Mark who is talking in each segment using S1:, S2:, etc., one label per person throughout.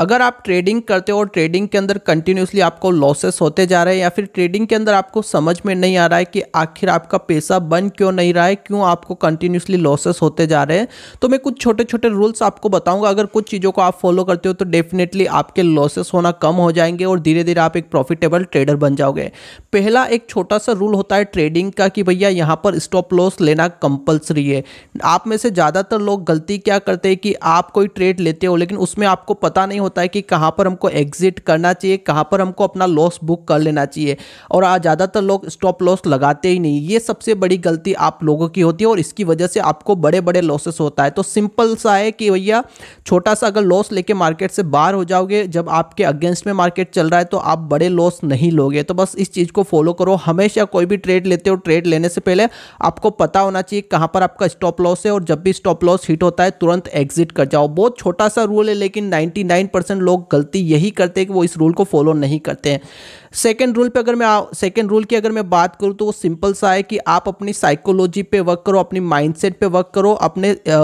S1: अगर आप ट्रेडिंग करते हो और ट्रेडिंग के अंदर कंटिन्यूसली आपको लॉसेस होते जा रहे हैं या फिर ट्रेडिंग के अंदर आपको समझ में नहीं आ रहा है कि आखिर आपका पैसा बन क्यों नहीं रहा है क्यों आपको कंटिन्यूसली लॉसेस होते जा रहे हैं तो मैं कुछ छोटे छोटे रूल्स आपको बताऊंगा अगर कुछ चीज़ों को आप फॉलो करते हो तो डेफिनेटली आपके लॉसेस होना कम हो जाएंगे और धीरे धीरे आप एक प्रॉफिटेबल ट्रेडर बन जाओगे पहला एक छोटा सा रूल होता है ट्रेडिंग का कि भैया यहाँ पर स्टॉप लॉस लेना कंपल्सरी है आप में से ज़्यादातर लोग गलती क्या करते हैं कि आप कोई ट्रेड लेते हो लेकिन उसमें आपको पता नहीं होता होता है कि कहाँ पर हमको एग्जिट करना चाहिए कहाँ पर हमको अपना लॉस बुक कर लेना चाहिए और ज़्यादातर लोग स्टॉप लॉस लगाते ही नहीं ये सबसे बड़ी गलती आप लोगों की होती है और इसकी वजह से आपको बड़े बड़े लॉसेस होता है तो सिंपल सा है कि भैया छोटा सा अगर लॉस लेके मार्केट से बाहर हो जाओगे जब आपके अगेंस्ट में मार्केट चल रहा है तो आप बड़े लॉस नहीं लोगे तो बस इस चीज़ को फॉलो करो हमेशा कोई भी ट्रेड लेते हो ट्रेड लेने से पहले आपको पता होना चाहिए कहाँ पर आपका स्टॉप लॉस है और जब भी स्टॉप लॉस हिट होता है तुरंत एग्जिट कर जाओ बहुत छोटा सा रूल है लेकिन परसेंट लोग गलती यही करते हैं कि वो इस रूल को फॉलो नहीं करते हैं सेकेंड रूल पे अगर मैं सेकेंड रूल की अगर मैं बात करूँ तो वो सिंपल सा है कि आप अपनी साइकोलॉजी पे वर्क करो अपनी माइंडसेट पे वर्क करो अपने आ,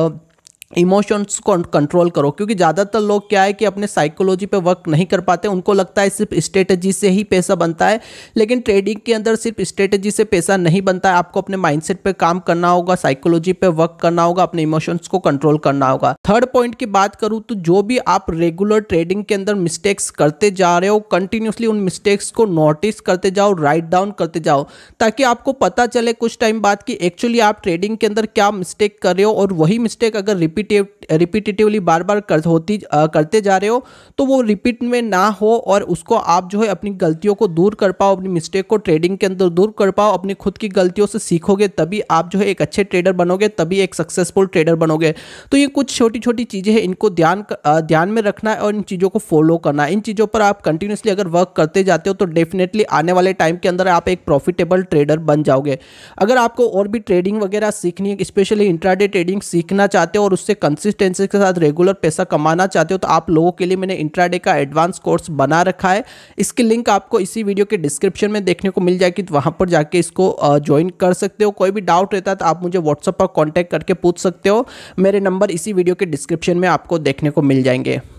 S1: इमोशंस को कंट्रोल करो क्योंकि ज़्यादातर लोग क्या है कि अपने साइकोलॉजी पे वर्क नहीं कर पाते उनको लगता है सिर्फ स्ट्रेटजी से ही पैसा बनता है लेकिन ट्रेडिंग के अंदर सिर्फ स्ट्रेटजी से पैसा नहीं बनता है आपको अपने माइंडसेट पे काम करना होगा साइकोलॉजी पे वर्क करना होगा अपने इमोशंस को कंट्रोल करना होगा थर्ड पॉइंट की बात करूँ तो जो भी आप रेगुलर ट्रेडिंग के अंदर मिस्टेक्स करते जा रहे हो कंटिन्यूसली उन मिस्टेक्स को नोटिस करते जाओ राइट डाउन करते जाओ ताकि आपको पता चले कुछ टाइम बाद कि एक्चुअली आप ट्रेडिंग के अंदर क्या मिस्टेक कर रहे हो और वही मिस्टेक अगर रिपीटिव रिपीटिटिवली बार बार कर होती आ, करते जा रहे हो तो वो रिपीट में ना हो और उसको आप जो है अपनी गलतियों को दूर कर पाओ अपनी मिस्टेक को ट्रेडिंग के अंदर दूर कर पाओ अपनी खुद की गलतियों से सीखोगे तभी आप जो है एक अच्छे ट्रेडर बनोगे तभी एक सक्सेसफुल ट्रेडर बनोगे तो ये कुछ छोटी छोटी चीज़ें हैं इनको ध्यान ध्यान में रखना है और इन चीज़ों को फॉलो करना इन चीज़ों पर आप कंटिन्यूसली अगर वर्क करते जाते हो तो डेफिनेटली आने वाले टाइम के अंदर आप एक प्रॉफिटेबल ट्रेडर बन जाओगे अगर आपको और भी ट्रेडिंग वगैरह सीखनी है स्पेशली इंट्राडे ट्रेडिंग सीखना चाहते हो और उस से कंसिस्टेंसी के साथ रेगुलर पैसा कमाना चाहते हो तो आप लोगों के लिए मैंने इंट्राडे का एडवांस कोर्स बना रखा है इसकी लिंक आपको इसी वीडियो के डिस्क्रिप्शन में देखने को मिल जाएगी तो वहाँ पर जाके इसको ज्वाइन कर सकते हो कोई भी डाउट रहता है तो आप मुझे व्हाट्सअप पर कॉन्टैक्ट करके पूछ सकते हो मेरे नंबर इसी वीडियो के डिस्क्रिप्शन में आपको देखने को मिल जाएंगे